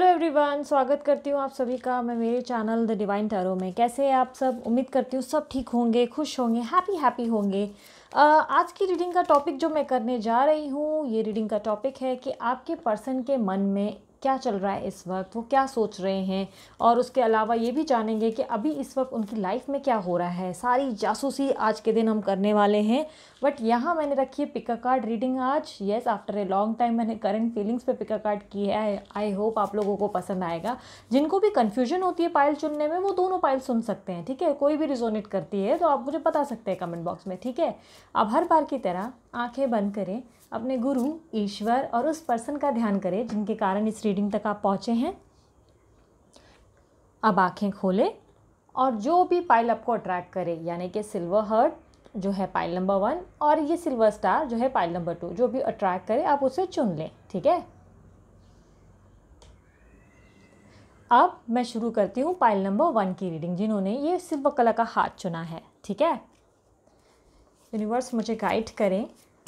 hello everyone स्वागत करती हूँ आप सभी का मैं मेरे चैनल द डिवाइन टैरो में कैसे हैं आप सब उम्मीद करती हूँ सब ठीक होंगे खुश होंगे हैप्पी हैप्पी होंगे uh, आज की रीडिंग का टॉपिक जो मैं करने जा रही हूँ ये रीडिंग का टॉपिक है कि आपके पर्सन के मन में क्या चल रहा है इस वक्त वो क्या सोच रहे हैं और उसके अलावा ये भी जानेंगे कि अभी इस वक्त उनकी लाइफ में क्या हो रहा है सारी जासूसी आज के दिन हम करने वाले हैं बट यहाँ मैंने रखी है पिका कार्ड रीडिंग आज yes after a long time मैंने करंट फीलिंग्स पे पिका कार्ड किया है आई होप आप लोगों को पसंद आएगा जिनको भी कन्फ्यूजन होती है पायल चुनने में वो दोनों पायल सुन सकते हैं ठीक है कोई भी रिजोनेट करती है तो आप मुझे बता सकते हैं कमेंट बॉक्स में ठीक है अब हर बार की तरह आँखें बंद करें अपने गुरु ईश्वर और उस पर्सन का ध्यान करें जिनके कारण इस रीडिंग तक आप पहुँचे हैं अब आँखें खोलें और जो भी पाइल आपको अट्रैक्ट करे यानी कि सिल्वर हर्ट जो है पाइल नंबर वन और ये सिल्वर स्टार जो है पाइल नंबर टू जो भी अट्रैक्ट करे आप उसे चुन लें ठीक है अब मैं शुरू करती हूँ पाइल नंबर वन की रीडिंग जिन्होंने ये सिल्वर कलर का हाथ चुना है ठीक है यूनिवर्स मुझे गाइड करें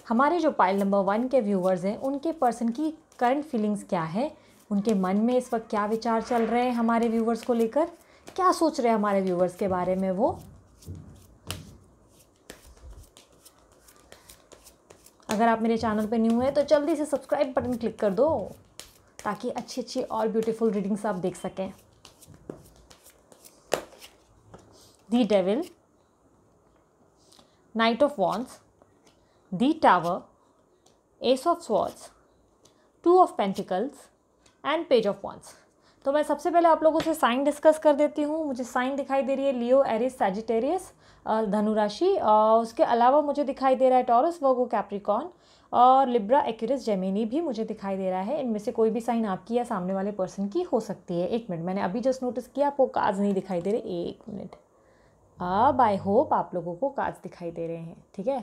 हमारे जो पाइल नंबर वन के व्यूवर्स हैं उनके पर्सन की करंट फीलिंग्स क्या है उनके मन में इस वक्त क्या विचार चल रहे हैं हमारे व्यूवर्स को लेकर क्या सोच रहे हैं हमारे व्यूवर्स के बारे में वो अगर आप मेरे चैनल पर न्यू हैं तो जल्दी से सब्सक्राइब बटन क्लिक कर दो ताकि अच्छी अच्छी और ब्यूटीफुल रीडिंग्स आप देख सकें the devil knight of wands the Tower, Ace of Swords, Two of Pentacles and page of wands तो मैं सबसे पहले आप लोगों से साइन डिस्कस कर देती हूँ मुझे साइन दिखाई दे रही है लियो एरिस सेजिटेरियस धनुराशि उसके अलावा मुझे दिखाई दे रहा है टॉरस वर्गो कैप्रिकॉन और लिब्रा एक्यूरस जेमिनी भी मुझे दिखाई दे रहा है इनमें से कोई भी साइन आपकी या सामने वाले पर्सन की हो सकती है एक मिनट मैंने अभी जस्ट नोटिस किया आपको काज नहीं दिखाई दे रहे एक मिनट अब आई होप आप लोगों को काज दिखाई दे रहे हैं ठीक है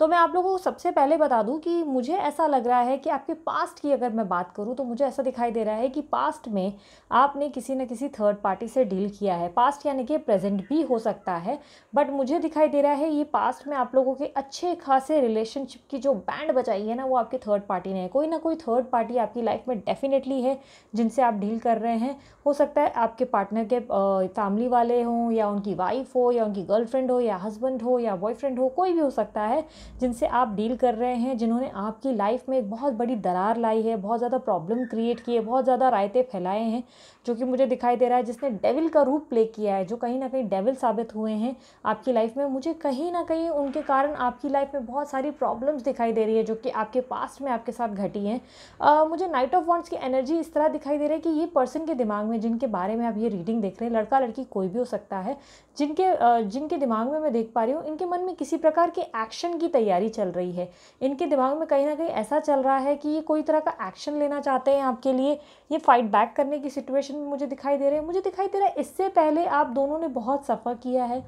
तो मैं आप लोगों को सबसे पहले बता दूं कि मुझे ऐसा लग रहा है कि आपके पास्ट की अगर मैं बात करूं तो मुझे ऐसा दिखाई दे रहा है कि पास्ट में आपने किसी न किसी थर्ड पार्टी से डील किया है पास्ट यानी कि प्रेजेंट भी हो सकता है बट मुझे दिखाई दे रहा है ये पास्ट में आप लोगों के अच्छे खासे रिलेशनशिप की जो बैंड बचाई है ना वो आपके थर्ड पार्टी ने कोई ना कोई थर्ड पार्टी आपकी लाइफ में डेफिनेटली है जिनसे आप डील कर रहे हैं हो सकता है आपके पार्टनर के फैमिली वाले हों या उनकी वाइफ हो या उनकी गर्लफ्रेंड हो या हस्बैंड हो या बॉयफ्रेंड हो कोई भी हो सकता है जिनसे आप डील कर रहे हैं जिन्होंने आपकी लाइफ में एक बहुत बड़ी दरार लाई है बहुत ज़्यादा प्रॉब्लम क्रिएट की है बहुत ज़्यादा रायते फैलाए हैं जो कि मुझे दिखाई दे रहा है जिसने डेविल का रूप प्ले किया है जो कहीं ना कहीं डेविल साबित हुए हैं आपकी लाइफ में मुझे कहीं ना कहीं उनके कारण आपकी लाइफ में बहुत सारी प्रॉब्लम्स दिखाई दे रही है जो कि आपके पास्ट में आपके साथ घटी हैं मुझे नाइट ऑफ वॉन्ट्स की एनर्जी इस तरह दिखाई दे रही है कि ये पर्सन के दिमाग में जिनके बारे में आप ये रीडिंग देख रहे हैं लड़का लड़की कोई भी हो सकता है जिनके जिनके दिमाग में मैं देख पा रही हूँ इनके मन में किसी प्रकार के एक्शन की तैयारी चल रही है इनके दिमाग में कहीं ना कहीं ऐसा चल रहा है कि ये कोई तरह का एक्शन लेना चाहते हैं आपके लिए ये फ़ाइट बैक करने की सिचुएशन मुझे दिखाई दे रहे हैं मुझे दिखाई दे रहा है इससे पहले आप दोनों ने बहुत सफ़र किया है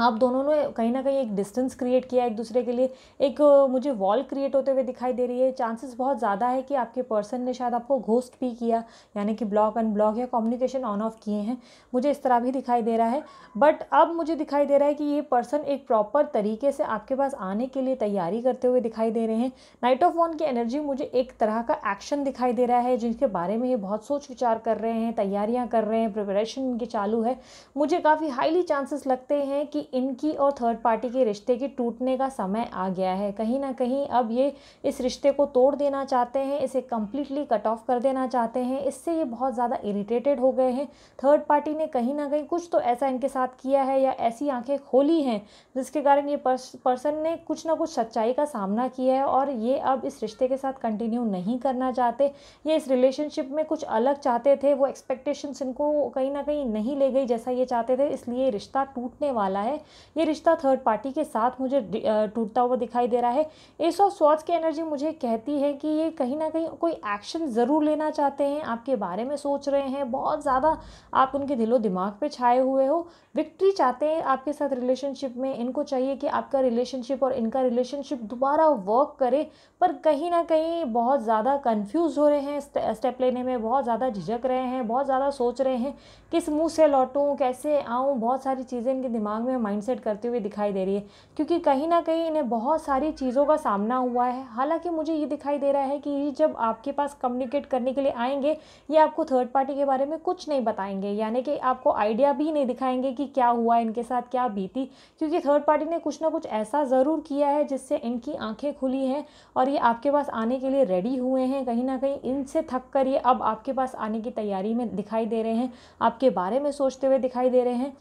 आप दोनों ने कहीं ना कहीं एक डिस्टेंस क्रिएट किया एक दूसरे के लिए एक मुझे वॉल क्रिएट होते हुए दिखाई दे रही है चांसेस बहुत ज़्यादा है कि आपके पर्सन ने शायद आपको घोस्ट भी किया यानी कि ब्लॉक अनब्लॉक या कम्युनिकेशन ऑन ऑफ किए हैं मुझे इस तरह भी दिखाई दे रहा है बट अब मुझे दिखाई दे रहा है कि ये पर्सन एक प्रॉपर तरीके से आपके पास आने के लिए तैयारी करते हुए दिखाई दे रहे हैं नाइट ऑफ वन की एनर्जी मुझे एक तरह का एक्शन दिखाई दे रहा है जिनके बारे में ये बहुत सोच विचार कर रहे हैं तैयारियाँ कर रहे हैं प्रिपरेशन इनके चालू है मुझे काफ़ी हाईली चांसेस लगते हैं कि इनकी और थर्ड पार्टी के रिश्ते के टूटने का समय आ गया है कहीं ना कहीं अब ये इस रिश्ते को तोड़ देना चाहते हैं इसे कम्प्लीटली कट ऑफ कर देना चाहते हैं इससे ये बहुत ज़्यादा इरीटेटेड हो गए हैं थर्ड पार्टी ने कहीं ना कहीं कुछ तो ऐसा इनके साथ किया है या ऐसी आंखें खोली हैं जिसके कारण ये पर्सन ने कुछ ना कुछ सच्चाई का सामना किया है और ये अब इस रिश्ते के साथ कंटिन्यू नहीं करना चाहते ये इस रिलेशनशिप में कुछ अलग चाहते थे वो एक्सपेक्टेशंस इनको कहीं ना कहीं नहीं ले गई जैसा ये चाहते थे इसलिए रिश्ता टूटने वाला है है ये रिश्ता थर्ड पार्टी के साथ मुझे टूटता हुआ दिखाई दे रहा है एस ऑफ स्वाच की एनर्जी मुझे कहती है कि ये कहीं ना कहीं कोई एक्शन ज़रूर लेना चाहते हैं आपके बारे में सोच रहे हैं बहुत ज़्यादा आप उनके दिलो दिमाग पर छाए हुए हो विक्ट्री चाहते हैं आपके साथ रिलेशनशिप में इनको चाहिए कि आपका रिलेशनशिप और इनका रिलेशनशिप दोबारा वर्क करे पर कहीं ना कहीं बहुत ज़्यादा कन्फ्यूज़ हो रहे हैं स्टेप लेने में बहुत ज़्यादा झिझक रहे हैं बहुत ज़्यादा सोच रहे हैं किस मुँह से लौटूँ कैसे आऊँ बहुत सारी चीज़ें इनके दिमाग में माइंडसेट करते हुए दिखाई दे रही है क्योंकि कहीं ना कहीं इन्हें बहुत सारी चीज़ों का सामना हुआ है हालांकि मुझे ये दिखाई दे रहा है कि ये जब आपके पास कम्युनिकेट करने के लिए आएंगे ये आपको थर्ड पार्टी के बारे में कुछ नहीं बताएंगे यानी कि आपको आइडिया भी नहीं दिखाएंगे कि क्या हुआ इनके साथ क्या बीती क्योंकि थर्ड पार्टी ने कुछ ना कुछ ऐसा ज़रूर किया है जिससे इनकी आंखें खुली हैं और ये आपके पास आने के लिए रेडी हुए हैं कहीं ना कहीं इनसे थक कर ये अब आपके पास आने की तैयारी में दिखाई दे रहे हैं आपके बारे में सोचते हुए दिखाई दे रहे हैं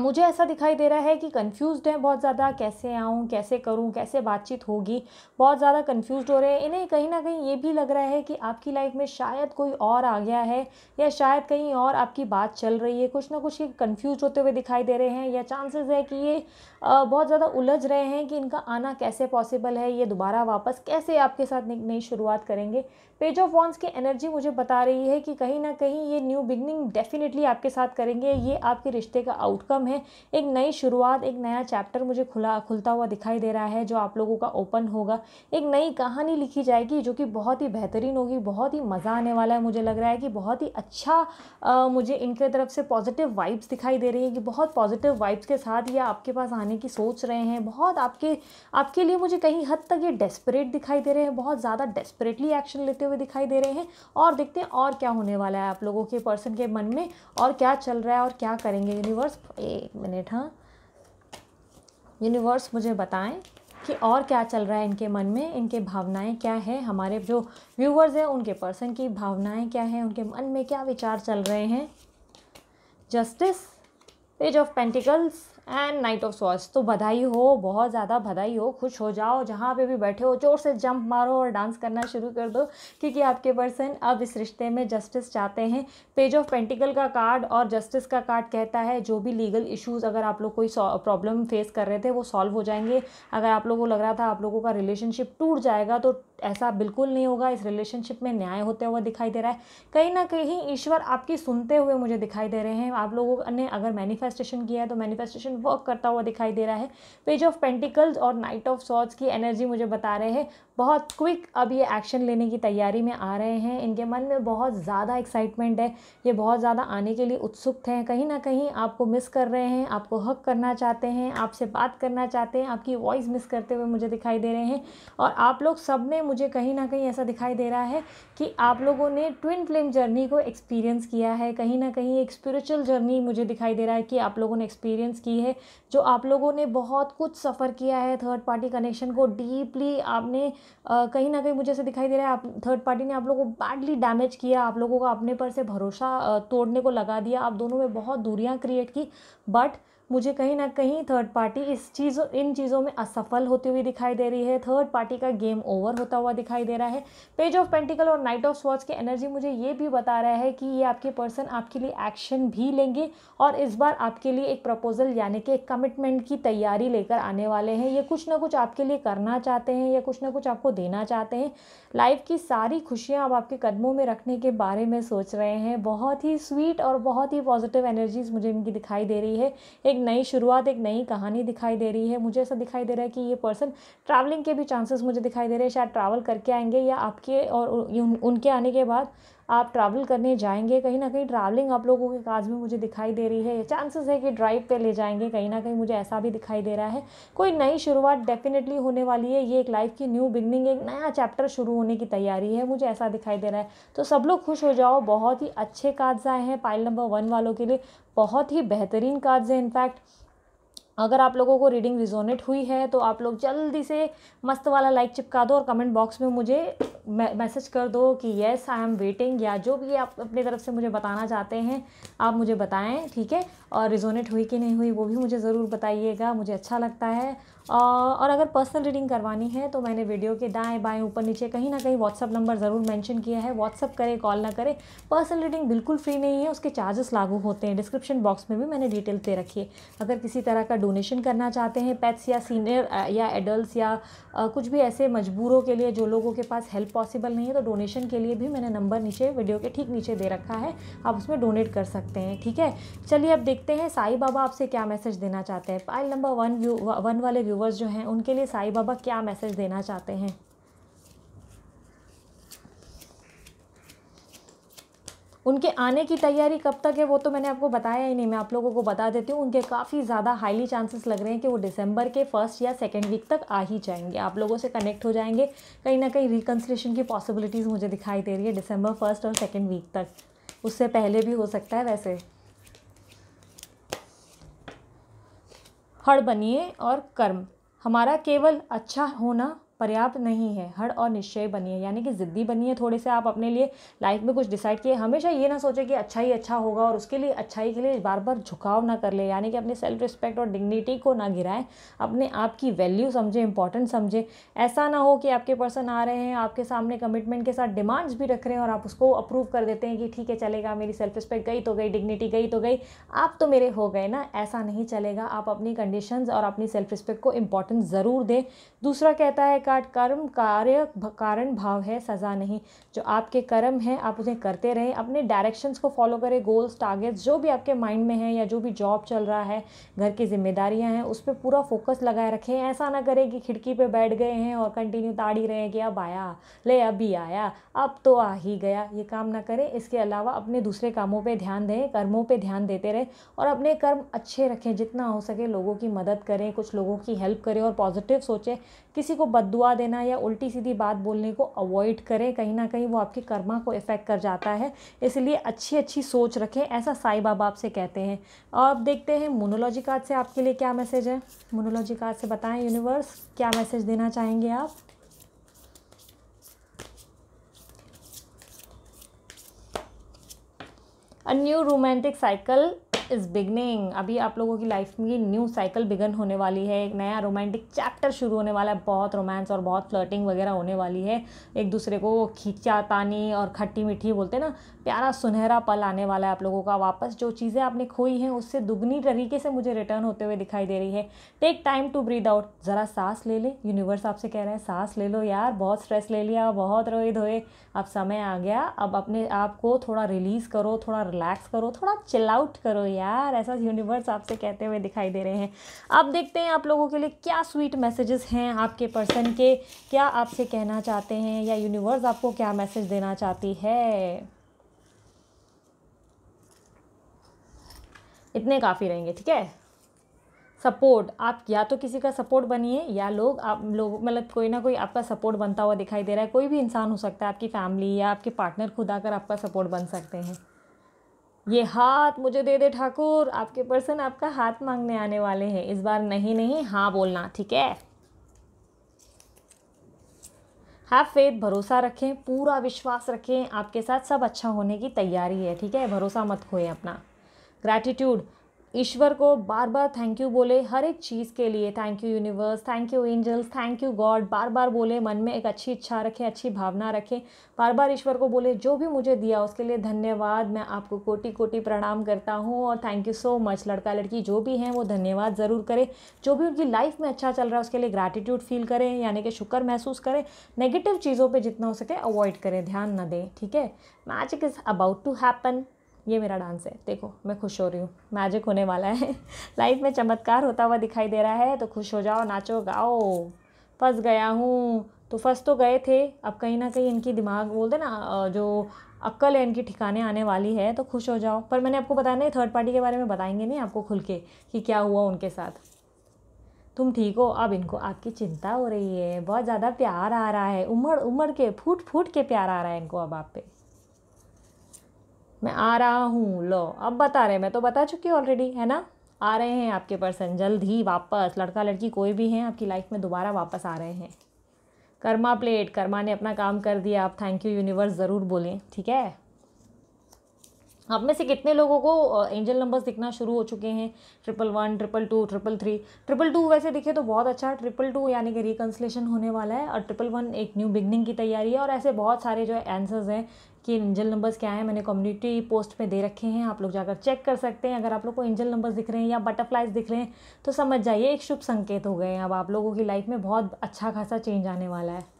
मुझे ऐसा दिखाई दे रहा है कि कंफ्यूज्ड हैं बहुत ज़्यादा कैसे आऊँ कैसे करूँ कैसे बातचीत होगी बहुत ज़्यादा कन्फ्यूज़ हो रहे हैं इन्हें कहीं ना कहीं ये भी लग रहा है कि आपकी लाइफ में शायद कोई और आ गया है या शायद कहीं और आपकी बात चल रही है कुछ ना कुछ ये कन्फ्यूज होते हुए दिखाई दे रहे हैं या चांसेस है कि ये बहुत ज़्यादा उलझ रहे हैं कि इनका आना कैसे पॉसिबल है ये दोबारा वापस कैसे आपके साथ नई शुरुआत करेंगे पेज ऑफ वॉन्स की एनर्जी मुझे बता रही है कि कहीं ना कहीं ये न्यू बिगनिंग डेफिनेटली आपके साथ करेंगे ये आपके रिश्ते का आउटकम है एक नई शुरुआत एक नया चैप्टर मुझे खुला खुलता हुआ दिखाई दे रहा है जो आप लोगों का ओपन होगा एक नई कहानी लिखी जाएगी जो कि बहुत ही बेहतरीन होगी बहुत ही मज़ा आने वाला है मुझे लग रहा है कि बहुत ही अच्छा आ, मुझे इनके तरफ से पॉजिटिव वाइब्स दिखाई दे रही है कि बहुत पॉजिटिव वाइब्स के साथ ये आपके पास आने की सोच रहे हैं बहुत आपके आपके लिए मुझे कहीं हद तक ये डेस्परेट दिखाई दे रहे हैं बहुत ज़्यादा डेस्परेटली एक्शन लेते हुए हुए दिखाई दे रहे हैं और देखते हैं और क्या होने वाला है आप लोगों के पर्सन के मन में और क्या चल रहा है और क्या करेंगे यूनिवर्स एक मिनट हाँ यूनिवर्स मुझे बताएं कि और क्या चल रहा है इनके मन में इनके भावनाएं क्या है हमारे जो व्यूवर्स हैं उनके पर्सन की भावनाएं क्या है उनके मन में क्या विचार चल रहे हैं justice page of pentacles and knight of सॉस तो बधाई हो बहुत ज़्यादा बधाई हो खुश हो जाओ जहाँ पे भी बैठे हो जोर से जंप मारो और डांस करना शुरू कर दो क्योंकि आपके पर्सन अब इस रिश्ते में जस्टिस चाहते हैं पेज ऑफ पेंटिकल का कार्ड और जस्टिस का कार्ड कहता है जो भी लीगल इशूज़ अगर आप लोग कोई प्रॉब्लम फेस कर रहे थे वो सॉल्व हो जाएंगे अगर आप लोगों को लग रहा था आप लोगों का रिलेशनशिप टूट जाएगा तो ऐसा बिल्कुल नहीं होगा इस रिलेशनशिप में न्याय होते हुए दिखाई दे रहा है कहीं ना कहीं ईश्वर आपकी सुनते हुए मुझे दिखाई दे रहे हैं आप लोगों ने अगर मैनिफेस्टेशन किया है तो मैनिफेस्टेशन वर्क करता हुआ दिखाई दे रहा है पेज ऑफ पेंटिकल्स और नाइट ऑफ सॉर्ड्स की एनर्जी मुझे बता रहे हैं बहुत क्विक अब ये एक्शन लेने की तैयारी में आ रहे हैं इनके मन में बहुत ज़्यादा एक्साइटमेंट है ये बहुत ज़्यादा आने के लिए उत्सुक हैं कहीं ना कहीं आपको मिस कर रहे हैं आपको हक करना चाहते हैं आपसे बात करना चाहते हैं आपकी वॉइस मिस करते हुए मुझे दिखाई दे रहे हैं और आप लोग सब ने मुझे कहीं ना कहीं ऐसा दिखाई दे रहा है कि आप लोगों ने ट्विन फ्लेम जर्नी को एक्सपीरियंस किया है कहीं ना कहीं एक स्पिरिचुअल जर्नी मुझे दिखाई दे रहा है कि आप लोगों ने एक्सपीरियंस की है जो आप लोगों ने बहुत कुछ सफ़र किया है थर्ड पार्टी कनेक्शन को डीपली आपने कहीं ना कहीं मुझे ऐसे दिखाई दे रहा है आप थर्ड पार्टी ने आप लोगों को बैडली डैमेज किया आप लोगों का अपने पर से भरोसा तोड़ने को लगा दिया आप दोनों में बहुत दूरियाँ क्रिएट की बट मुझे कहीं ना कहीं थर्ड पार्टी इस चीज़ों इन चीज़ों में असफल होती हुई दिखाई दे रही है थर्ड पार्टी का गेम ओवर होता हुआ दिखाई दे रहा है पेज ऑफ पेंटिकल और नाइट ऑफ स्वॉच की एनर्जी मुझे ये भी बता रहा है कि ये आपके पर्सन आपके लिए एक्शन भी लेंगे और इस बार आपके लिए एक प्रपोजल यानी कि एक कमिटमेंट की तैयारी लेकर आने वाले हैं ये कुछ ना कुछ आपके लिए करना चाहते हैं या कुछ ना कुछ आपको देना चाहते हैं लाइफ की सारी खुशियाँ अब आपके कदमों में रखने के बारे में सोच रहे हैं बहुत ही स्वीट और बहुत ही पॉजिटिव एनर्जीज मुझे इनकी दिखाई दे रही है एक नई शुरुआत एक नई कहानी दिखाई दे रही है मुझे ऐसा दिखाई दे रहा है कि ये पर्सन ट्रैवलिंग के भी चांसेस मुझे दिखाई दे रहे हैं शायद ट्रैवल करके आएंगे या आपके और उनके आने के बाद आप ट्रैवल करने जाएंगे कहीं ना कहीं ट्रैवलिंग आप लोगों के काज में मुझे दिखाई दे रही है चांसेस है कि ड्राइव पे ले जाएंगे कहीं ना कहीं मुझे ऐसा भी दिखाई दे रहा है कोई नई शुरुआत डेफिनेटली होने वाली है ये एक लाइफ की न्यू बिगनिंग एक नया चैप्टर शुरू होने की तैयारी है मुझे ऐसा दिखाई दे रहा है तो सब लोग खुश हो जाओ बहुत ही अच्छे काज आए हैं पाइल नंबर वन वालों के लिए बहुत ही बेहतरीन काज है इनफैक्ट अगर आप लोगों को रीडिंग रिजोनेट हुई है तो आप लोग जल्दी से मस्त वाला लाइक चिपका दो और कमेंट बॉक्स में मुझे मैसेज कर दो कि येस आई एम वेटिंग या जो भी आप अपनी तरफ से मुझे बताना चाहते हैं आप मुझे बताएं ठीक है और रिजोनेट हुई कि नहीं हुई वो भी मुझे ज़रूर बताइएगा मुझे अच्छा लगता है और अगर पर्सनल रीडिंग करवानी है तो मैंने वीडियो के दाएं बाएं ऊपर नीचे कहीं ना कहीं व्हाट्सअप नंबर ज़रूर मेंशन किया है व्हाट्सअप करें कॉल ना करें पर्सनल रीडिंग बिल्कुल फ्री नहीं है उसके चार्जेस लागू होते हैं डिस्क्रिप्शन बॉक्स में भी मैंने डिटेल दे रखी है अगर किसी तरह का डोनेशन करना चाहते हैं पैट्स या सीनियर या एडल्ट या कुछ भी ऐसे मजबूरों के लिए जो लोगों के पास हेल्प पॉसिबल नहीं है तो डोनेशन के लिए भी मैंने नंबर नीचे वीडियो के ठीक नीचे दे रखा है आप उसमें डोनेट कर सकते हैं ठीक है चलिए अब देख देखते हैं साई बाबा आपसे क्या मैसेज देना चाहते हैं pile number one view one वाले व्यूवर्स जो हैं उनके लिए साई बाबा क्या मैसेज देना चाहते हैं उनके आने की तैयारी कब तक है वो तो मैंने आपको बताया ही नहीं मैं आप लोगों को बता देती हूँ उनके काफ़ी ज़्यादा हाईली चांसेस लग रहे हैं कि वो दिसंबर के फर्स्ट या सेकेंड वीक तक आ ही जाएंगे आप लोगों से कनेक्ट हो जाएंगे कहीं ना कहीं रिकन्सलेशन की पॉसिबिलिटीज़ मुझे दिखाई दे रही है दिसंबर फर्स्ट और सेकेंड वीक तक उससे पहले भी हो सकता है वैसे खड़ बनिए और कर्म हमारा केवल अच्छा होना पर्याप्त नहीं है हड़ और निश्चय बनिए यानी कि ज़िद्दी बनिए थोड़े से आप अपने लिए लाइफ में कुछ डिसाइड किए हमेशा ये ना सोचें कि अच्छा ही अच्छा होगा और उसके लिए अच्छाई के लिए बार बार झुकाव ना कर ले यानी कि अपने सेल्फ रिस्पेक्ट और डिग्निटी को ना गिराएं अपने आप की वैल्यू समझें इंपॉर्टेंट समझें ऐसा ना हो कि आपके पर्सन आ रहे हैं आपके सामने कमिटमेंट के साथ डिमांड्स भी रख रहे हैं और आप उसको अप्रूव कर देते हैं कि ठीक है चलेगा मेरी सेल्फ रिस्पेक्ट गई तो गई डिग्निटी गई तो गई आप तो मेरे हो गए ना ऐसा नहीं चलेगा आप अपनी कंडीशंस और अपनी सेल्फ रिस्पेक्ट को इंपॉर्टेंस ज़रूर दें दूसरा कहता है काट कर्म कार्य कारण भाव है सज़ा नहीं जो आपके कर्म हैं आप उसे करते रहें अपने डायरेक्शंस को फॉलो करें गोल्स टारगेट्स जो भी आपके माइंड में है या जो भी जॉब चल रहा है घर की जिम्मेदारियां हैं उस पर पूरा फोकस लगाए रखें ऐसा ना करें कि खिड़की पर बैठ गए हैं और कंटिन्यू ताड़ी रहे हैं कि अब आया ले अभी आया अब तो आ ही गया ये काम ना करें इसके अलावा अपने दूसरे कामों पर ध्यान दें कर्मों पर ध्यान देते रहें और अपने कर्म अच्छे रखें जितना हो सके लोगों की मदद करें कुछ लोगों की हेल्प करें और पॉजिटिव सोचें किसी को बद छुआ देना या उल्टी सीधी बात बोलने को अवॉइड करें कहीं ना कहीं वो आपके कर्मा को इफ़ेक्ट कर जाता है इसलिए अच्छी अच्छी सोच रखें ऐसा साई बाबा आपसे कहते हैं अब देखते हैं मोनोलॉजी कार्ड से आपके लिए क्या मैसेज है मोनोलॉजी कार्ड से बताएं यूनिवर्स क्या मैसेज देना चाहेंगे आप a new romantic cycle is beginning अभी आप लोगों की लाइफ में न्यू साइकिल बिगन होने वाली है एक नया रोमांटिक चैप्टर शुरू होने वाला है बहुत रोमांस और बहुत फ्लर्टिंग वगैरह होने वाली है एक दूसरे को खींचा तानी और खट्टी मीठी बोलते हैं ना प्यारा सुनहरा पल आने वाला है आप लोगों का वापस जो चीज़ें आपने खोई हैं उससे दुगनी तरीके से मुझे रिटर्न होते हुए दिखाई दे रही है take time to breathe out ज़रा सांस ले ले यूनिवर्स आपसे कह रहे हैं सांस ले लो यार बहुत स्ट्रेस ले लिया बहुत रोए धोए अब समय आ गया अब अपने आप को थोड़ा रिलीज़ करो थोड़ा रिलैक्स करो थोड़ा चिल आउट करो यार यार ऐसा यूनिवर्स आपसे कहते हुए दिखाई दे रहे हैं अब देखते हैं आप लोगों के लिए क्या स्वीट मैसेजेस हैं आपके पर्सन के क्या आपसे कहना चाहते हैं या यूनिवर्स आपको क्या मैसेज देना चाहती है इतने काफ़ी रहेंगे ठीक है सपोर्ट आप या तो किसी का सपोर्ट बनिए या लोग आप लोग मतलब कोई ना कोई आपका सपोर्ट बनता हुआ दिखाई दे रहा है कोई भी इंसान हो सकता है आपकी फैमिली या आपके पार्टनर खुद आकर आपका सपोर्ट बन सकते हैं ये हाथ मुझे दे दे ठाकुर आपके पर्सन आपका हाथ मांगने आने वाले हैं इस बार नहीं नहीं हाँ बोलना ठीक है हैव फेथ भरोसा रखें पूरा विश्वास रखें आपके साथ सब अच्छा होने की तैयारी है ठीक है भरोसा मत खोएं अपना ग्रैटिट्यूड ईश्वर को बार बार थैंक यू बोले हर एक चीज़ के लिए thank you universe thank you angels thank you God बार बार बोले मन में एक अच्छी इच्छा रखें अच्छी भावना रखें बार बार ईश्वर को बोले जो भी मुझे दिया उसके लिए धन्यवाद मैं आपको कोटि कोटि प्रणाम करता हूँ और थैंक यू सो मच लड़का लड़की जो भी हैं वो धन्यवाद ज़रूर करें जो भी उनकी लाइफ में अच्छा चल रहा है उसके लिए ग्रैटिट्यूड फील करें यानी कि शुक्र महसूस करें नेगेटिव चीज़ों पर जितना हो सके अवॉइड करें ध्यान न दें ठीक है magic is about to happen ये मेरा डांस है देखो मैं खुश हो रही हूँ मैजिक होने वाला है लाइफ में चमत्कार होता हुआ दिखाई दे रहा है तो खुश हो जाओ नाचो गाओ फंस गया हूँ तो फंस तो गए थे अब कहीं ना कहीं इनकी दिमाग बोलते ना जो अक्ल है इनकी ठिकाने आने वाली है तो खुश हो जाओ पर मैंने आपको बताया नहीं थर्ड पार्टी के बारे में बताएंगे नहीं आपको खुल के कि क्या हुआ उनके साथ तुम ठीक हो अब इनको आपकी चिंता हो रही है बहुत ज़्यादा प्यार आ रहा है उमड़ उमड़ के फूट फूट के प्यार आ रहा है इनको अब आप पे मैं आ रहा हूँ लो अब बता रहे हैं मैं तो बता चुकी हूँ ऑलरेडी है ना आ रहे हैं आपके पर्सन जल्द ही वापस लड़का लड़की कोई भी हैं आपकी लाइफ में दोबारा वापस आ रहे हैं कर्मा प्लेट कर्मा ने अपना काम कर दिया आप थैंक यू यूनिवर्स ज़रूर बोलें ठीक है आप में से कितने लोगों को एंजल नंबर्स दिखना शुरू हो चुके हैं triple one triple two triple three triple two वैसे दिखे तो बहुत अच्छा ट्रिपल टू यानी कि रिकन्सलेशन होने वाला है और ट्रिपल वन एक न्यू बिगनिंग की तैयारी है और ऐसे बहुत सारे जो आंसर्स हैं कि एंजल नंबर्स क्या है मैंने कम्युनिटी पोस्ट में दे रखे हैं आप लोग जाकर चेक कर सकते हैं अगर आप लोग को एंजल नंबर्स दिख रहे हैं या बटरफ्लाइज दिख रहे हैं तो समझ जाइए एक शुभ संकेत हो गए हैं अब आप लोगों की लाइफ में बहुत अच्छा खासा चेंज आने वाला है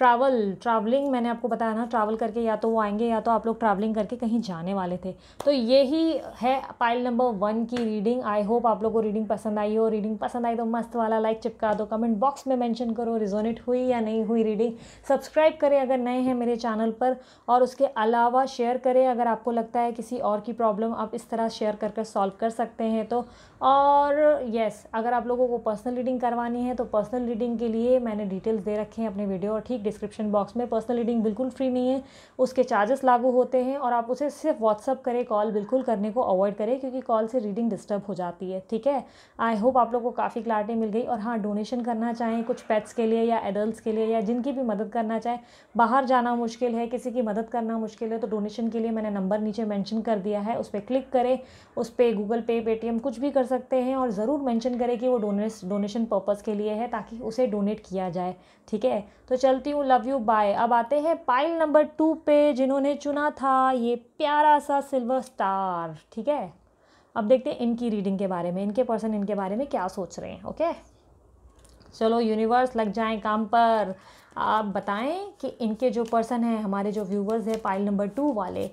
ट्रैवल ट्रैवलिंग मैंने आपको बताया ना ट्रैवल करके या तो वो आएंगे या तो आप लोग ट्रैवलिंग करके कहीं जाने वाले थे तो यही है पाइल नंबर वन की रीडिंग आई होप आप लोग को रीडिंग पसंद आई हो रीडिंग पसंद आई तो मस्त वाला लाइक चिपका दो कमेंट बॉक्स में मैंशन करो रिजोनेट हुई या नहीं हुई रीडिंग सब्सक्राइब करें अगर नए हैं मेरे चैनल पर और उसके अलावा शेयर करें अगर आपको लगता है किसी और की प्रॉब्लम आप इस तरह शेयर करके कर सॉल्व कर सकते हैं तो और यस अगर आप लोगों को पर्सनल रीडिंग करवानी है तो पर्सनल रीडिंग के लिए मैंने डिटेल्स दे रखे हैं अपने वीडियो और ठीक डिस्क्रिप्शन बॉक्स में पर्सनल रीडिंग बिल्कुल फ्री नहीं है उसके चार्जेस लागू होते हैं और आप उसे सिर्फ व्हाट्सअप करें कॉल बिल्कुल करने को अवॉइड करें क्योंकि कॉल से रीडिंग डिस्टर्ब हो जाती है ठीक है आई होप आप लोग को काफ़ी क्लार्टी मिल गई और हाँ डोनेशन करना चाहें कुछ पेट्स के लिए या एडल्ट के लिए या जिनकी भी मदद करना चाहें बाहर जाना मुश्किल है किसी की मदद करना मुश्किल है तो डोनेशन के लिए मैंने नंबर नीचे मैंशन कर दिया है उस पर क्लिक करें उस पर गूगल पे पेटीएम कुछ भी कर सकते हैं और ज़रूर मेंशन करें कि वो डोनेस डोनेशन पर्पज़ के लिए है ताकि उसे डोनेट किया जाए ठीक है तो चलती हूँ लव यू बाय अब आते हैं पाइल नंबर टू पे जिन्होंने चुना था ये प्यारा सा सिल्वर स्टार ठीक है अब देखते हैं इनकी रीडिंग के बारे में इनके पर्सन इनके बारे में क्या सोच रहे हैं ओके चलो यूनिवर्स लग जाए काम पर आप बताएं कि इनके जो पर्सन हैं हमारे जो व्यूवर्स हैं पाइल नंबर टू वाले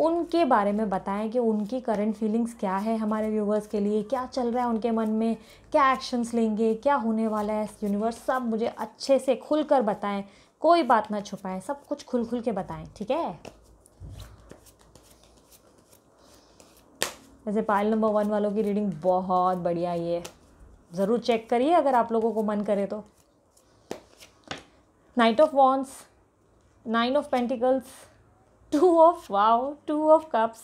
उनके बारे में बताएं कि उनकी करंट फीलिंग्स क्या है हमारे व्यूवर्स के लिए क्या चल रहा है उनके मन में क्या एक्शंस लेंगे क्या होने वाला है इस यूनिवर्स सब मुझे अच्छे से खुल कर बताएं कोई बात ना छुपाएं सब कुछ खुल खुल के बताएं ठीक है वैसे पायल नंबर वन वालों की रीडिंग बहुत बढ़िया ये ज़रूर चेक करिए अगर आप लोगों को मन करे तो knight of wands nine of pentacles two of wow two of cups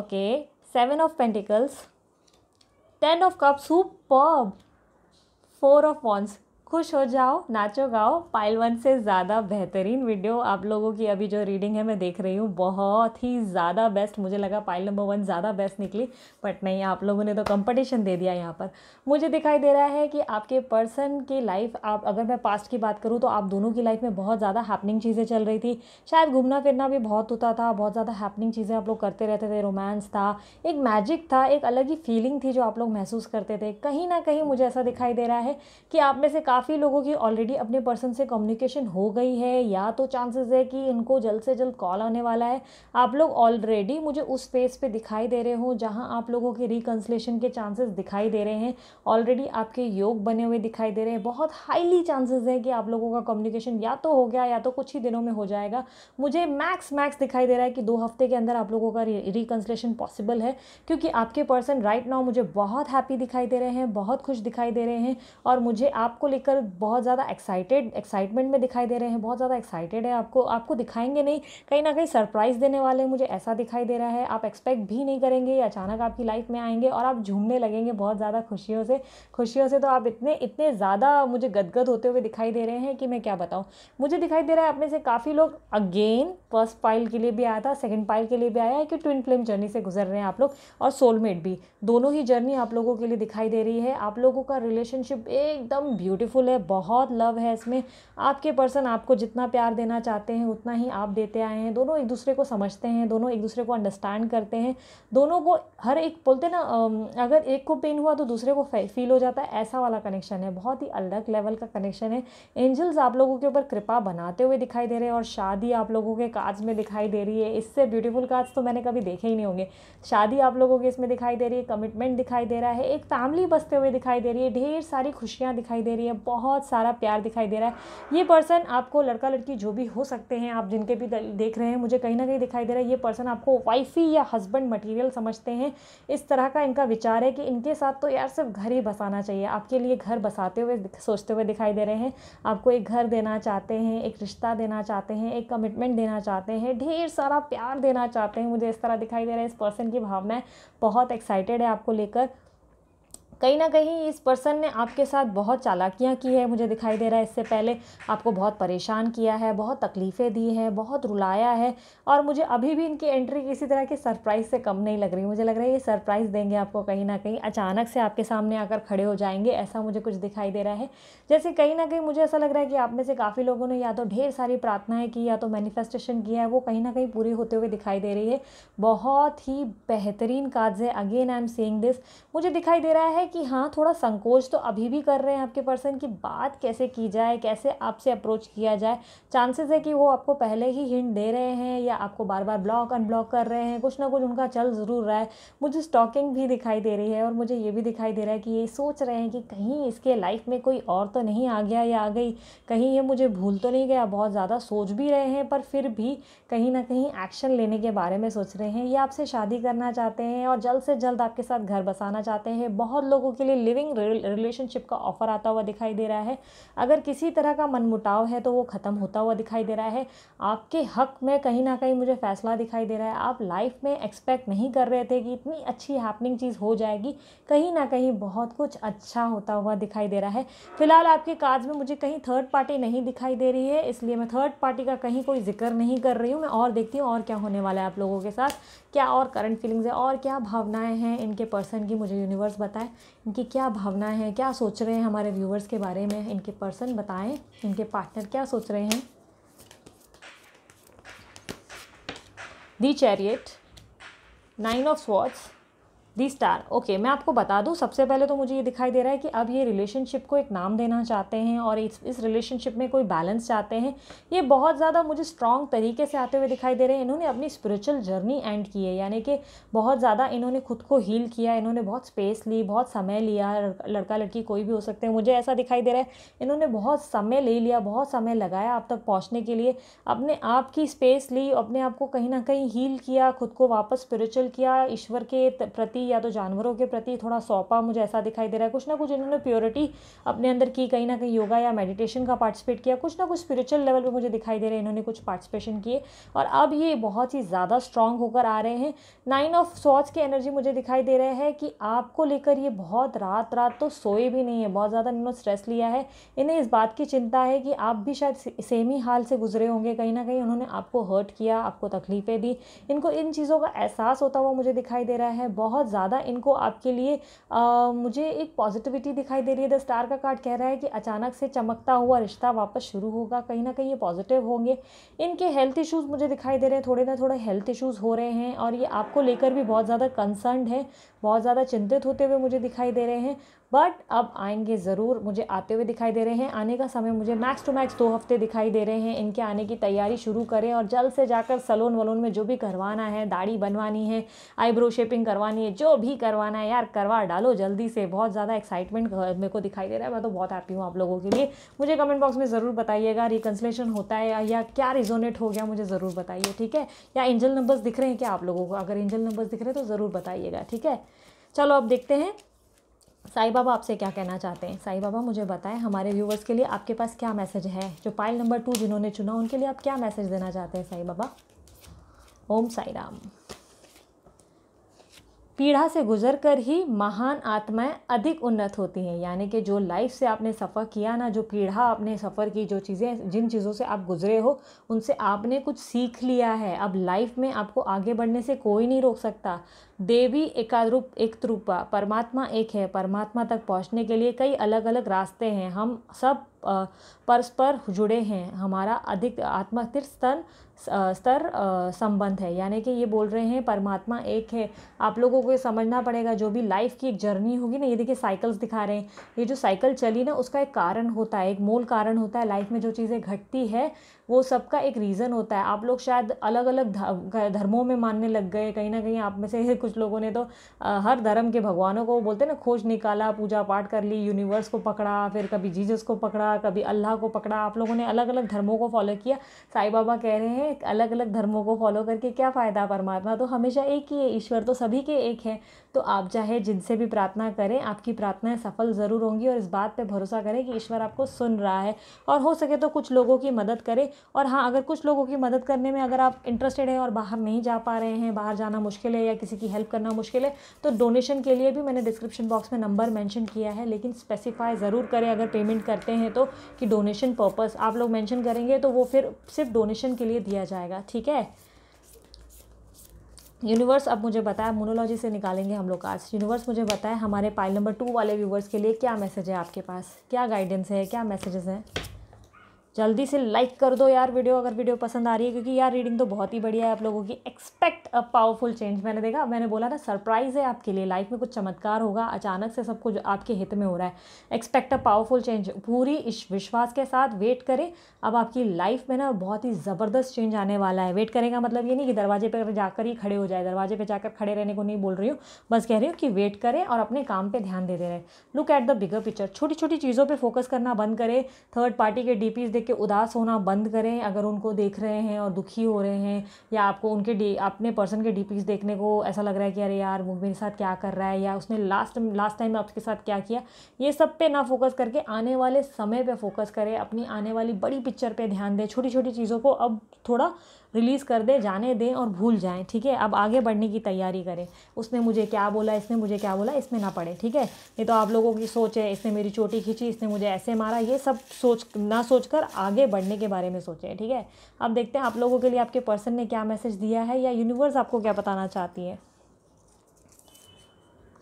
okay seven of pentacles ten of cups superb four of wands खुश हो जाओ नाचो गाओ पाइल वन से ज़्यादा बेहतरीन वीडियो आप लोगों की अभी जो रीडिंग है मैं देख रही हूँ बहुत ही ज़्यादा बेस्ट मुझे लगा पाइल नंबर वन ज़्यादा बेस्ट निकली बट नहीं आप लोगों ने तो कंपटीशन दे दिया यहाँ पर मुझे दिखाई दे रहा है कि आपके पर्सन की लाइफ आप अगर मैं पास्ट की बात करूँ तो आप दोनों की लाइफ में बहुत ज़्यादा हैपनिंग चीज़ें चल रही थी शायद घूमना फिरना भी बहुत होता था बहुत ज़्यादा हैपनिंग चीज़ें आप लोग करते रहते थे रोमांस था एक मैजिक था एक अलग ही फीलिंग थी जो आप लोग महसूस करते थे कहीं ना कहीं मुझे ऐसा दिखाई दे रहा है कि आप में से काफ़ी काफ़ी लोगों की ऑलरेडी अपने पर्सन से कम्युनिकेशन हो गई है या तो चांसेस है कि इनको जल्द से जल्द कॉल आने वाला है आप लोग ऑलरेडी मुझे उस फेस पे दिखाई दे रहे हो जहां आप लोगों के रिकन्सलेशन के चांसेस दिखाई दे रहे हैं ऑलरेडी आपके योग बने हुए दिखाई दे रहे हैं बहुत हाईली चांसेज हैं कि आप लोगों का कम्युनिकेशन या तो हो गया या तो कुछ ही दिनों में हो जाएगा मुझे मैक्स मैक्स दिखाई दे रहा है कि दो हफ्ते के अंदर आप लोगों का रिकन्सलेशन पॉसिबल है क्योंकि आपके पर्सन राइट नाउ मुझे बहुत हैप्पी दिखाई दे रहे हैं बहुत खुश दिखाई दे रहे हैं और मुझे आपको लेकर आजकल बहुत ज़्यादा एक्साइटेड एक्साइटमेंट में दिखाई दे रहे हैं बहुत ज़्यादा एक्साइटेड है आपको आपको दिखाएंगे नहीं कहीं ना कहीं सरप्राइज़ देने वाले मुझे ऐसा दिखाई दे रहा है आप एक्सपेक्ट भी नहीं करेंगे अचानक आपकी लाइफ में आएंगे और आप झूमने लगेंगे बहुत ज़्यादा खुशियों से खुशियों से तो आप इतने इतने ज़्यादा मुझे गदगद होते हुए दिखाई दे रहे हैं कि मैं क्या बताऊँ मुझे दिखाई दे रहा है अपने से काफ़ी लोग अगेन फर्स्ट पाइल के लिए भी आया था सेकेंड पाइल के लिए भी आया है कि ट्विन फ्लेम जर्नी से गुजर रहे हैं आप लोग और सोलमेट भी दोनों ही जर्नी आप लोगों के लिए दिखाई दे रही है आप लोगों का रिलेशनशिप एकदम ब्यूटीफुल ब्यूटीफुल है बहुत लव है इसमें आपके पर्सन आपको जितना प्यार देना चाहते हैं उतना ही आप देते आए हैं दोनों एक दूसरे को समझते हैं दोनों एक दूसरे को अंडरस्टैंड करते हैं दोनों को हर एक बोलते ना अगर एक को पेन हुआ तो दूसरे को फील हो जाता है ऐसा वाला कनेक्शन है बहुत ही अलग लेवल का कनेक्शन है एंजल्स आप लोगों के ऊपर कृपा बनाते हुए दिखाई दे रहे हैं और शादी आप लोगों के कार्ड्स में दिखाई दे रही है इससे ब्यूटीफुल कार्ड्स तो मैंने कभी देखे ही नहीं होंगे शादी आप लोगों के इसमें दिखाई दे रही है कमिटमेंट दिखाई दे रहा है एक फैमिली बसते हुए दिखाई दे रही है ढेर सारी खुशियाँ दिखाई दे रही है बहुत सारा प्यार दिखाई दे रहा है ये पर्सन आपको लड़का लड़की जो भी हो सकते हैं आप जिनके भी देख रहे हैं मुझे कहीं ना कहीं दिखाई दे रहा है ये पर्सन आपको वाइफी या हस्बैंड मटेरियल समझते हैं इस तरह का इनका विचार है कि इनके साथ तो यार सिर्फ घर ही बसाना चाहिए आपके लिए घर बसाते हुए सोचते हुए दिखाई दे रहे हैं आपको एक घर देना चाहते हैं एक रिश्ता देना चाहते हैं एक कमिटमेंट देना चाहते हैं ढेर सारा प्यार देना चाहते हैं मुझे इस तरह दिखाई दे रहा है इस पर्सन की भावनाएं बहुत एक्साइटेड है आपको लेकर कहीं ना कहीं इस पर्सन ने आपके साथ बहुत चालाकियाँ की है मुझे दिखाई दे रहा है इससे पहले आपको बहुत परेशान किया है बहुत तकलीफ़ें दी है बहुत रुलाया है और मुझे अभी भी इनकी एंट्री किसी तरह की सरप्राइज़ से कम नहीं लग रही मुझे लग रहा है ये सरप्राइज़ देंगे आपको कहीं ना कहीं अचानक से आपके सामने आकर खड़े हो जाएंगे ऐसा मुझे कुछ दिखाई दे रहा है जैसे कहीं ना कहीं मुझे ऐसा लग रहा है कि आप में से काफ़ी लोगों ने या तो ढेर सारी प्रार्थनाएँ की या तो मैनिफेस्टेशन किया है वो कहीं ना कहीं पूरी होते हुए दिखाई दे रही है बहुत ही बेहतरीन कार्ड्स है again I am seeing this मुझे दिखाई दे रहा है कि हाँ थोड़ा संकोच तो अभी भी कर रहे हैं आपके पर्सन की बात कैसे की जाए कैसे आपसे अप्रोच किया जाए चांसेस है कि वो आपको पहले ही हिंट दे रहे हैं या आपको बार बार ब्लॉक अनब्लॉक कर रहे हैं कुछ ना कुछ उनका चल ज़रूर रहा है मुझे स्टॉकिंग भी दिखाई दे रही है और मुझे ये भी दिखाई दे रहा है कि ये सोच रहे हैं कि कहीं इसके लाइफ में कोई और तो नहीं आ गया या आ गई कहीं ये मुझे भूल तो नहीं गया बहुत ज़्यादा सोच भी रहे हैं पर फिर भी कहीं ना कहीं एक्शन लेने के बारे में सोच रहे हैं या आपसे शादी करना चाहते हैं और जल्द से जल्द आपके साथ घर बसाना चाहते हैं बहुत लोग लोगों के लिए लिविंग रिलेशनशिप का ऑफर आता हुआ दिखाई दे रहा है अगर किसी तरह का मनमुटाव है तो वो ख़त्म होता हुआ दिखाई दे रहा है आपके हक में कहीं ना कहीं मुझे फ़ैसला दिखाई दे रहा है आप लाइफ में एक्सपेक्ट नहीं कर रहे थे कि इतनी अच्छी हैपनिंग चीज़ हो जाएगी कहीं ना कहीं बहुत कुछ अच्छा होता हुआ दिखाई दे रहा है फिलहाल आपके कार्ड में मुझे कहीं थर्ड पार्टी नहीं दिखाई दे रही है इसलिए मैं थर्ड पार्टी का कहीं कोई जिक्र नहीं कर रही हूँ मैं और देखती हूँ और क्या होने वाला है आप लोगों के साथ क्या और करंट फीलिंग्स है और क्या भावनाएं हैं इनके पर्सन की मुझे यूनिवर्स बताएं इनकी क्या भावनाएं हैं क्या सोच रहे हैं हमारे व्यूवर्स के बारे में इनके पर्सन बताएं इनके पार्टनर क्या सोच रहे हैं the chariot nine of swords the star okay मैं आपको बता दूं सबसे पहले तो मुझे ये दिखाई दे रहा है कि अब ये रिलेशनशिप को एक नाम देना चाहते हैं और इस इस रिलेशनशिप में कोई बैलेंस चाहते हैं ये बहुत ज़्यादा मुझे स्ट्रॉन्ग तरीके से आते हुए दिखाई दे रहे हैं इन्होंने अपनी स्पिरिचुअल जर्नी एंड की है यानी कि बहुत ज़्यादा इन्होंने खुद को हील किया इन्होंने बहुत स्पेस ली बहुत समय लिया लड़का लड़की कोई भी हो सकते हैं मुझे ऐसा दिखाई दे रहा है इन्होंने बहुत समय ले लिया बहुत समय लगाया आप तक पहुँचने के लिए अपने आप की स्पेस ली अपने आप को कहीं ना कहीं हील किया खुद को वापस स्परिचुअल किया ईश्वर के प्रति प्रति या तो जानवरों के प्रति थोड़ा सौंपा मुझे ऐसा दिखाई दे रहा है कुछ ना कुछ इन्होंने प्योरिटी अपने अंदर की कहीं ना कहीं योगा या मेडिटेशन का पार्टिसिपेट किया कुछ ना कुछ स्पिरिचुअल लेवल पर मुझे दिखाई दे रहे हैं इन्होंने कुछ पार्टिसिपेशन किए और अब ये बहुत ही ज़्यादा स्ट्रांग होकर आ रहे हैं नाइन ऑफ सॉच की एनर्जी मुझे दिखाई दे रहा है कि आपको लेकर ये बहुत रात रात तो सोए भी नहीं है बहुत ज़्यादा इन्होंने स्ट्रेस लिया है इन्हें इस बात की चिंता है कि आप भी शायद सेम ही हाल से गुजरे होंगे कहीं ना कहीं उन्होंने आपको हर्ट किया आपको तकलीफ़ें दी इनको इन चीज़ों का एहसास होता हुआ मुझे दिखाई दे रहा है बहुत ज़्यादा इनको आपके लिए आ, मुझे एक पॉजिटिविटी दिखाई दे रही है द स्टार का कार्ड कह रहा है कि अचानक से चमकता हुआ रिश्ता वापस शुरू होगा कहीं ना कहीं ये पॉजिटिव होंगे इनके हेल्थ इशूज मुझे दिखाई दे रहे हैं थोड़े ना थोड़े हेल्थ इशूज़ हो रहे हैं और ये आपको लेकर भी बहुत ज़्यादा कंसर्न है बहुत ज़्यादा चिंतित होते हुए मुझे दिखाई दे रहे हैं बट अब आएंगे ज़रूर मुझे आते हुए दिखाई दे रहे हैं आने का समय मुझे मैक्स टू मैक्स दो हफ्ते दिखाई दे रहे हैं इनके आने की तैयारी शुरू करें और जल्द से जाकर सलोन वलोन में जो भी करवाना है दाढ़ी बनवानी है आईब्रो शेपिंग करवानी है जो भी करवाना है यार करवा डालो जल्दी से बहुत ज़्यादा एक्साइटमेंट मेरे को दिखाई दे रहा है मैं तो बहुत हैप्पी हूँ आप लोगों के लिए मुझे कमेंट बॉक्स में ज़रूर बताइएगा रिकन्सलेशन होता है या क्या रिजोनेट हो गया मुझे ज़रूर बताइए ठीक है या एंजल नंबर्स दिख रहे हैं क्या आप लोगों को अगर एंजल नंबर्स दिख रहे हैं तो ज़रूर बताइएगा ठीक है चलो अब देखते हैं साई बाबा आपसे क्या कहना चाहते हैं साई बाबा मुझे बताएं हमारे व्यूवर्स के लिए आपके पास क्या मैसेज है जो पाइल नंबर टू जिन्होंने चुना उनके लिए आप क्या मैसेज देना चाहते हैं साई बाबा ओम साई राम पीढ़ा से गुजर कर ही महान आत्माएं अधिक उन्नत होती हैं यानी कि जो लाइफ से आपने सफ़र किया ना जो पीढ़ा आपने सफ़र की जो चीज़ें जिन चीज़ों से आप गुजरे हो उनसे आपने कुछ सीख लिया है अब लाइफ में आपको आगे बढ़ने से कोई नहीं रोक सकता देवी एकाद्रूप एक त्रुपा परमात्मा एक है परमात्मा तक पहुंचने के लिए कई अलग अलग रास्ते हैं हम सब परस्पर जुड़े हैं हमारा अधिक आत्मतिर स्तर स्तर संबंध है यानी कि ये बोल रहे हैं परमात्मा एक है आप लोगों को ये समझना पड़ेगा जो भी लाइफ की एक जर्नी होगी ना ये देखिए साइकिल्स दिखा रहे हैं ये जो साइकिल चली ना उसका एक कारण होता है एक मूल कारण होता है लाइफ में जो चीज़ें घटती है वो सबका एक रीज़न होता है आप लोग शायद अलग अलग धर्मों में मानने लग गए कहीं ना कहीं आप में से कुछ लोगों ने तो हर धर्म के भगवानों को बोलते ना खोज निकाला पूजा पाठ कर ली यूनिवर्स को पकड़ा फिर कभी जीजस को पकड़ा कभी अल्लाह को पकड़ा आप लोगों ने अलग अलग धर्मों को फॉलो किया साई बाबा कह रहे हैं अलग अलग धर्मों को फॉलो करके क्या फ़ायदा परमात्मा तो हमेशा एक ही है ईश्वर तो सभी के एक हैं तो आप चाहे जिनसे भी प्रार्थना करें आपकी प्रार्थनाएं सफल ज़रूर होंगी और इस बात पर भरोसा करें कि ईश्वर आपको सुन रहा है और हो सके तो कुछ लोगों की मदद करें और हाँ अगर कुछ लोगों की मदद करने में अगर आप इंटरेस्टेड हैं और बाहर नहीं जा पा रहे हैं बाहर जाना मुश्किल है या किसी की हेल्प करना मुश्किल है तो डोनेशन के लिए भी मैंने डिस्क्रिप्शन बॉक्स में नंबर मैंशन किया है लेकिन स्पेसिफाई ज़रूर करें अगर पेमेंट करते हैं तो कि डोनेशन पर्पज़ आप लोग मैंशन करेंगे तो वो फिर सिर्फ डोनेशन के लिए दिया जाएगा ठीक है यूनिवर्स अब मुझे बताया मोनोलॉजी से निकालेंगे हम लोग आज यूनिवर्स मुझे बताया हमारे पाइल नंबर टू वाले व्यूवर्स के लिए क्या मैसेज है आपके पास क्या गाइडेंस है क्या मैसेजेस हैं जल्दी से लाइक कर दो यार वीडियो अगर वीडियो पसंद आ रही है क्योंकि यार रीडिंग तो बहुत ही बढ़िया है आप लोगों की एक्सपेक्ट अ पावरफुल चेंज मैंने देखा मैंने बोला ना सरप्राइज़ है आपके लिए लाइफ में कुछ चमत्कार होगा अचानक से सब कुछ आपके हित में हो रहा है एक्सपेक्ट अ पावरफुल चेंज पूरी इस विश्वास के साथ वेट करें अब आपकी लाइफ में ना बहुत ही ज़बरदस्त चेंज आने वाला है वेट करेगा मतलब ये नहीं कि दरवाजे पर जाकर ही खड़े हो जाए दरवाजे पर जाकर खड़े रहने को नहीं बोल रही हूँ बस कह रही हूँ कि वेट करें और अपने काम पर ध्यान दे दे रहे look at the bigger picture छोटी छोटी चीज़ों पर फोकस करना बंद करें थर्ड पार्टी के डी देख के उदास होना बंद करें अगर उनको देख रहे हैं और दुखी हो रहे हैं या आपको उनके डी अपने पर्सन के डीपीज देखने को ऐसा लग रहा है कि अरे यार वो मेरे साथ क्या कर रहा है या उसने लास्ट लास्ट टाइम आपके साथ क्या किया ये सब पे ना फोकस करके आने वाले समय पर फोकस करें अपनी आने वाली बड़ी पिक्चर पर ध्यान दें छोटी छोटी चीज़ों को अब थोड़ा रिलीज़ कर दें जाने दें और भूल जाएं ठीक है अब आगे बढ़ने की तैयारी करें उसने मुझे क्या बोला इसने मुझे क्या बोला इसमें ना पड़े ठीक है नहीं तो आप लोगों की सोच है इसने मेरी चोटी खींची इसने मुझे ऐसे मारा ये सब सोच ना सोच कर आगे बढ़ने के बारे में सोचें ठीक है अब देखते हैं आप लोगों के लिए आपके पर्सन ने क्या मैसेज दिया है या यूनिवर्स आपको क्या बताना चाहती है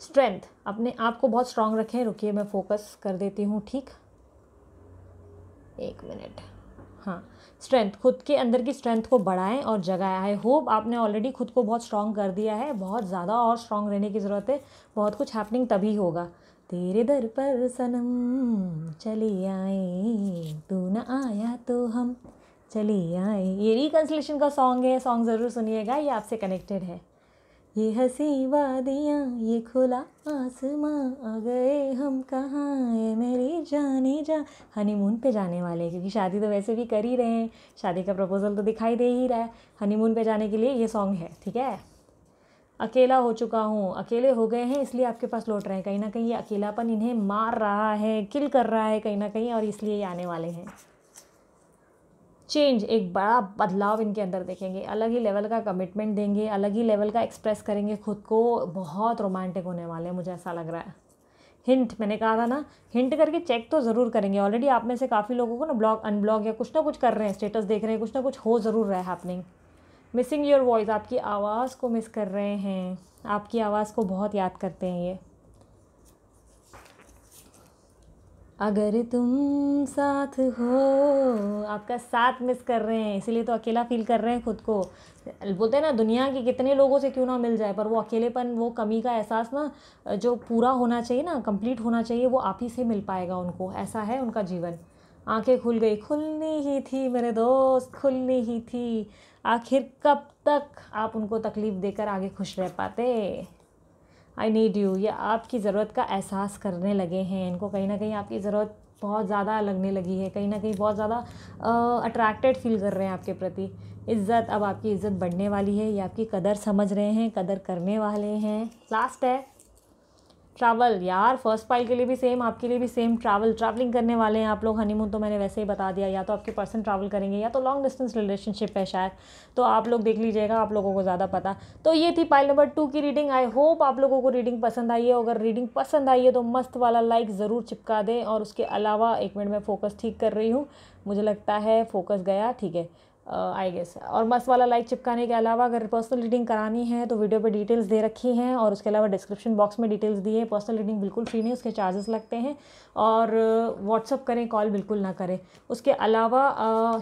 स्ट्रेंथ अपने आप को बहुत स्ट्रांग रखें रुकिए मैं फोकस कर देती हूँ ठीक एक मिनट हाँ स्ट्रेंथ खुद के अंदर की स्ट्रेंथ को बढ़ाएं और जगाएं आई होप आपने ऑलरेडी खुद को बहुत स्ट्रांग कर दिया है बहुत ज़्यादा और स्ट्रांग रहने की ज़रूरत है बहुत कुछ हैपनिंग तभी होगा तेरे दर पर सनम चले आए तू न आया तो हम चले आए ये रिकन्सलेशन का सॉन्ग है सॉन्ग ज़रूर सुनिएगा ये आपसे कनेक्टेड है ये हसी वादियाँ ये खुला आसमां आ गए हम कहाँ ये मेरी जाने जा हनीमून पे जाने वाले हैं क्योंकि शादी तो वैसे भी कर ही रहे हैं शादी का प्रपोज़ल तो दिखाई दे ही रहा है हनीमून पे जाने के लिए ये सॉन्ग है ठीक है अकेला हो चुका हूँ अकेले हो गए हैं इसलिए आपके पास लौट रहे हैं कहीं ना कहीं ये अकेलापन इन्हें मार रहा है किल कर रहा है कहीं ना कहीं और इसलिए ये आने वाले हैं चेंज एक बड़ा बदलाव इनके अंदर देखेंगे अलग ही लेवल का कमिटमेंट देंगे अलग ही लेवल का एक्सप्रेस करेंगे खुद को बहुत रोमांटिक होने वाले मुझे ऐसा लग रहा है हिंट मैंने कहा था ना हिंट करके चेक तो ज़रूर करेंगे ऑलरेडी आप में से काफ़ी लोगों को ना ब्लॉग अनब्लॉग या कुछ ना कुछ कर रहे हैं स्टेटस देख रहे हैं कुछ ना कुछ हो ज़रूर रहा है हैपनिंग मिसिंग योर वॉइस आपकी आवाज़ को मिस कर रहे हैं आपकी आवाज़ को बहुत याद करते हैं ये अगर तुम साथ हो आपका साथ मिस कर रहे हैं इसीलिए तो अकेला फील कर रहे हैं खुद को बोलते हैं ना दुनिया के कितने लोगों से क्यों ना मिल जाए पर वो अकेलेपन वो कमी का एहसास ना जो पूरा होना चाहिए ना कंप्लीट होना चाहिए वो आप ही से मिल पाएगा उनको ऐसा है उनका जीवन आंखें खुल गई खुलनी ही थी मेरे दोस्त खुलनी ही थी आखिर कब तक आप उनको तकलीफ़ देकर आगे खुश रह पाते आई नीड यू ये आपकी ज़रूरत का एहसास करने लगे हैं इनको कहीं ना कहीं आपकी ज़रूरत बहुत ज़्यादा लगने लगी है कहीं ना कहीं बहुत ज़्यादा अट्रैक्टेड फील कर रहे हैं आपके प्रति इज़्ज़त अब आपकी इज़्ज़त बढ़ने वाली है ये आपकी कदर समझ रहे हैं कदर करने वाले हैं लास्ट है ट्रैवल यार फर्स्ट पाइल के लिए भी सेम आपके लिए भी सेम ट्रैवल ट्रैवलिंग करने वाले हैं आप लोग हनीमून तो मैंने वैसे ही बता दिया या तो आपके पर्सन ट्रैवल करेंगे या तो लॉन्ग डिस्टेंस रिलेशनशिप है शायद तो आप लोग देख लीजिएगा आप लोगों को ज़्यादा पता तो ये थी पाइल नंबर टू की रीडिंग आई होप आप लोगों को रीडिंग पसंद आई है अगर रीडिंग पसंद आई है तो मस्त वाला लाइक ज़रूर चिपका दें और उसके अलावा एक मिनट में फ़ोकस ठीक कर रही हूँ मुझे लगता है फोकस गया ठीक है आई गेस और मस वाला लाइक चिपकाने के अलावा अगर पर्सनल रीडिंग करानी है तो वीडियो पे डिटेल्स दे रखी हैं और उसके अलावा डिस्क्रिप्शन बॉक्स में डिटेल्स दिए हैं पर्सनल रीडिंग बिल्कुल फ्री नहीं उसके चार्जेस लगते हैं और व्हाट्सअप करें कॉल बिल्कुल ना करें उसके अलावा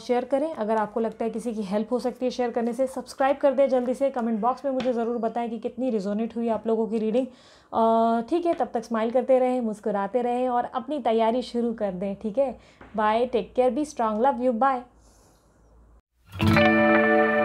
शेयर करें अगर आपको लगता है किसी की हेल्प हो सकती है शेयर करने से सब्सक्राइब कर दें जल्दी से कमेंट बॉक्स में मुझे ज़रूर बताएं कि कितनी रिजोनेट हुई आप लोगों की रीडिंग ठीक है तब तक स्माइल करते रहें मुस्कुराते रहें और अपनी तैयारी शुरू कर दें ठीक है bye take care be strong love you bye Música